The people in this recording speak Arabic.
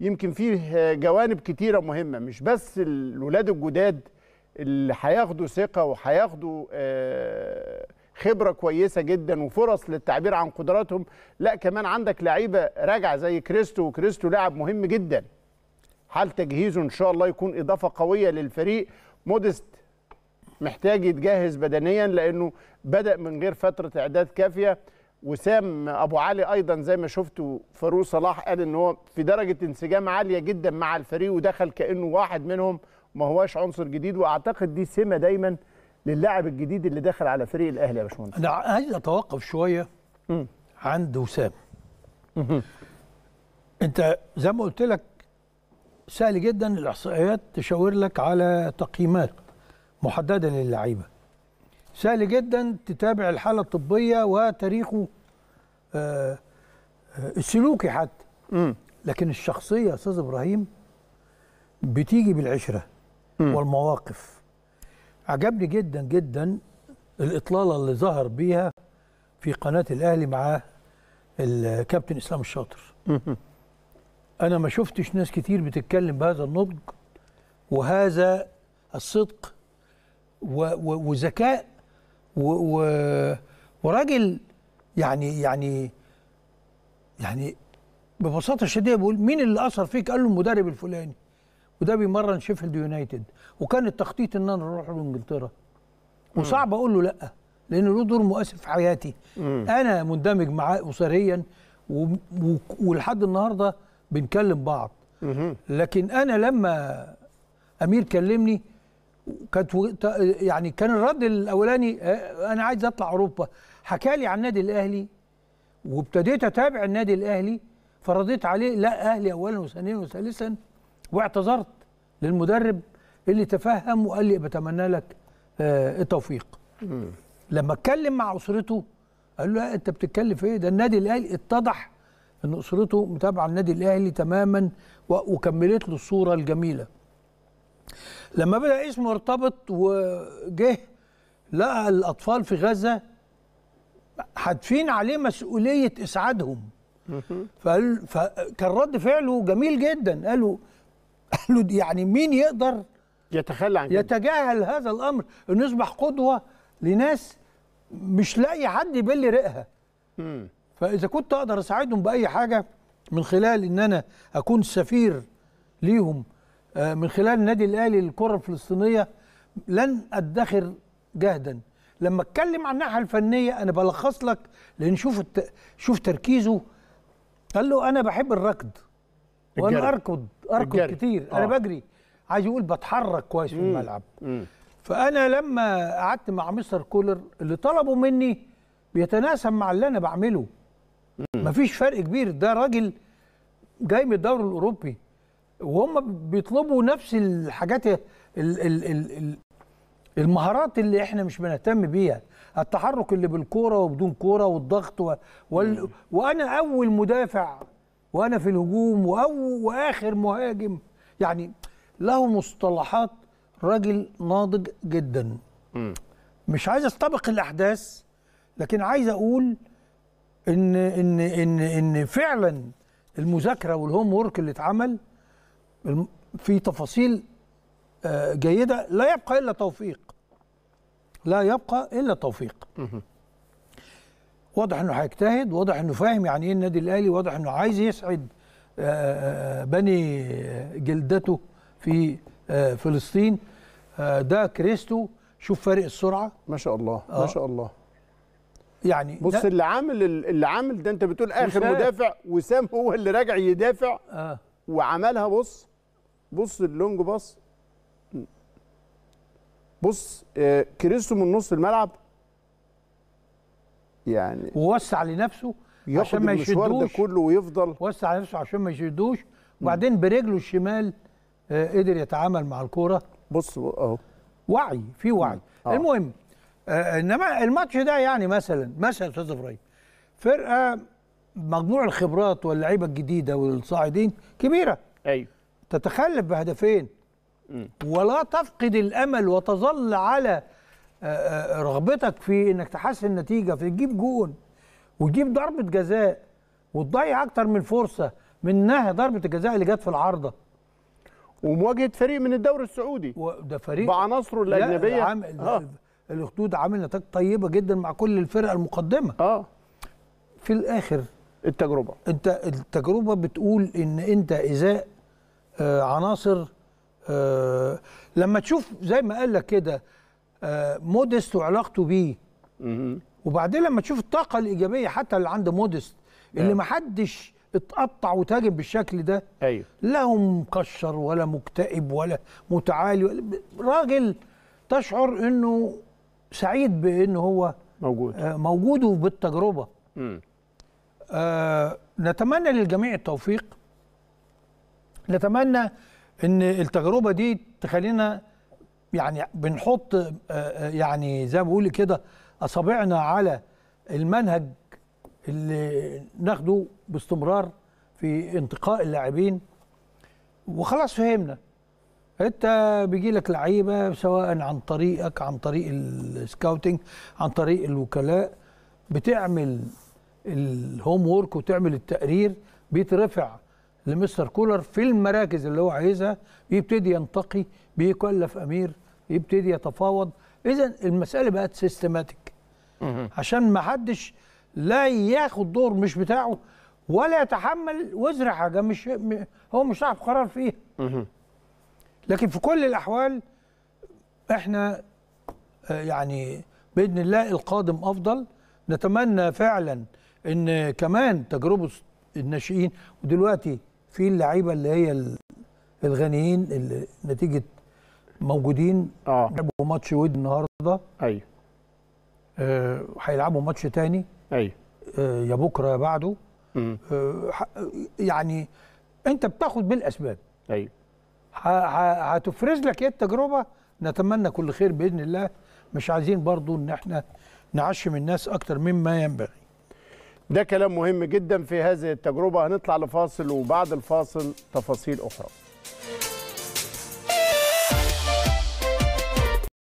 يمكن فيه جوانب كتيرة مهمة مش بس الولاد الجداد اللي هياخدوا ثقة وهياخدوا آه، خبرة كويسة جدا وفرص للتعبير عن قدراتهم لا كمان عندك لعيبة راجعة زي كريستو وكريستو لاعب مهم جدا حال تجهيزه إن شاء الله يكون إضافة قوية للفريق مودست محتاج يتجهز بدنيا لأنه بدأ من غير فترة إعداد كافية وسام ابو علي ايضا زي ما شفتوا فاروق صلاح قال ان هو في درجه انسجام عاليه جدا مع الفريق ودخل كانه واحد منهم ما هواش عنصر جديد واعتقد دي سمه دايما للاعب الجديد اللي داخل على فريق الاهلي يا باشمهندس انا عايز اتوقف شويه مم. عند وسام انت زي ما قلت لك سهل جدا الاحصائيات تشاور لك على تقييمات محدده للعيبه سهل جدا تتابع الحاله الطبيه وتاريخه آه, آه، السلوكي حتى م. لكن الشخصيه يا استاذ ابراهيم بتيجي بالعشره م. والمواقف عجبني جدا جدا الاطلاله اللي ظهر بيها في قناه الاهلي مع الكابتن اسلام الشاطر م. انا ما شفتش ناس كتير بتتكلم بهذا النضج وهذا الصدق وذكاء و و وراجل يعني يعني يعني ببساطه شديده بيقول مين اللي اثر فيك؟ قال له المدرب الفلاني وده بيمرن شيفيلد يونايتد وكان التخطيط ان انا اروح لانجلترا وصعب اقول له لا لان له دور مؤثر في حياتي مم. انا مندمج معاه اسريا ولحد النهارده بنكلم بعض مم. لكن انا لما امير كلمني كانت يعني كان الرد الاولاني آه، انا عايز اطلع اوروبا حكى لي عن النادي الاهلي وابتديت اتابع النادي الاهلي فرضيت عليه لا اهلي اولا وثانيا وثالثا واعتذرت للمدرب اللي تفهم وقال لي بتمنى لك آه، التوفيق لما اتكلم مع اسرته قال له انت بتتكلم في ايه ده النادي الاهلي اتضح ان اسرته متابعه النادي الاهلي تماما وكملت له الصوره الجميله لما بدا اسمه ارتبط وجه لقى الاطفال في غزه حادفين عليه مسؤوليه اسعادهم فقال فكان رد فعله جميل جدا قالوا قالوا يعني مين يقدر يتخلى عن يتجاهل هذا الامر انه يصبح قدوه لناس مش لاقي حد يبلي رقها فاذا كنت اقدر اساعدهم باي حاجه من خلال ان انا اكون سفير ليهم آه، من خلال النادي الاهلي للكره الفلسطينيه لن ادخر جهدا لما اتكلم عن الناحيه الفنيه انا بلخص لك لان شوف الت... شوف تركيزه قال له انا بحب الركض وانا اركض اركض الجرب. كتير آه. انا بجري عايز يقول بتحرك كويس في الملعب مم. فانا لما قعدت مع مستر كولر اللي طلبه مني بيتناسب مع اللي انا بعمله مم. مفيش فرق كبير ده راجل جاي من الدوري الاوروبي وهم بيطلبوا نفس الحاجات المهارات اللي احنا مش بنهتم بيها التحرك اللي بالكوره وبدون كوره والضغط و... وال... وانا اول مدافع وانا في الهجوم وأو... واخر مهاجم يعني له مصطلحات راجل ناضج جدا م. مش عايز استبق الاحداث لكن عايز اقول ان ان ان ان فعلا المذاكره والهوم وورك اللي اتعمل في تفاصيل آه، جيده لا يبقى الا توفيق لا يبقى الا توفيق واضح انه هيجتهد واضح انه فاهم يعني ايه النادي الاهلي واضح انه عايز يسعد آه، آه، بني جلدته في فلسطين ده كريستو شوف فارق السرعه ما شاء الله ما شاء الله يعني بص اللي عامل اللي عامل ده انت بتقول اخر وسام. مدافع وسام هو اللي راجع يدافع آه. وعملها بص بص اللونج باص بص آه كريستو من نص الملعب يعني ووسع لنفسه عشان ما يشدوش ده كله ويفضل وسع لنفسه عشان ما يشدوش وبعدين برجله الشمال آه قدر يتعامل مع الكوره بص اهو وعي في وعي آه. المهم آه انما الماتش ده يعني مثلا مثلا استاذ ابراهيم فرقه مجموع الخبرات واللعيبه الجديده والصاعدين كبيره ايوه تتخلف بهدفين ولا تفقد الامل وتظل على آه، آه، رغبتك في انك تحسن النتيجه في تجيب جون وتجيب ضربه جزاء وتضيع اكتر من فرصه منها ضربه الجزاء اللي جت في العارضه ومواجهه فريق من الدوري السعودي ده فريق بعناصره الاجنبيه عامل آه. الاخدود عامل نتائج طيبه جدا مع كل الفرق المقدمه اه في الاخر التجربه انت التجربه بتقول ان انت ازاء آه، عناصر آه، لما تشوف زي ما قال لك كده آه، موديست وعلاقته بيه وبعدين لما تشوف الطاقه الايجابيه حتى اللي عند موديست اللي ما نعم. حدش اتقطع وتاجب بالشكل ده ايوه لا هو مكشر ولا مكتئب ولا متعالي راجل تشعر انه سعيد بان هو موجود آه موجود وبالتجربه آه نتمنى للجميع التوفيق نتمنى ان التجربه دي تخلينا يعني بنحط آه، آه، يعني زي ما بقول كده اصابعنا على المنهج اللي ناخده باستمرار في انتقاء اللاعبين وخلاص فهمنا انت بيجي لك لعيبه سواء عن طريقك عن طريق السكاوتنج عن طريق الوكلاء بتعمل الهوم وورك وتعمل التقرير بيترفع لمستر كولر في المراكز اللي هو عايزها يبتدي ينتقي بيكلف امير يبتدي يتفاوض اذا المساله بقت سيستماتيك عشان ما حدش لا ياخد دور مش بتاعه ولا يتحمل وزر حاجه مش هو مش صاحب قرار فيها لكن في كل الاحوال احنا آه، يعني باذن الله القادم افضل نتمنى فعلا ان كمان تجربه الناشئين ودلوقتي في اللعيبه اللي هي الغنيين اللي نتيجه موجودين اه لعبوا ماتش ود النهارده ايوه هيلعبوا آه ماتش تاني ايوه آه يا بكره يا بعده آه يعني انت بتاخد بالاسباب ايوه هتفرز لك ايه التجربه نتمنى كل خير باذن الله مش عايزين برضو ان احنا نعشم الناس اكتر مما ينبغي ده كلام مهم جدا في هذه التجربة هنطلع لفاصل وبعد الفاصل تفاصيل أخرى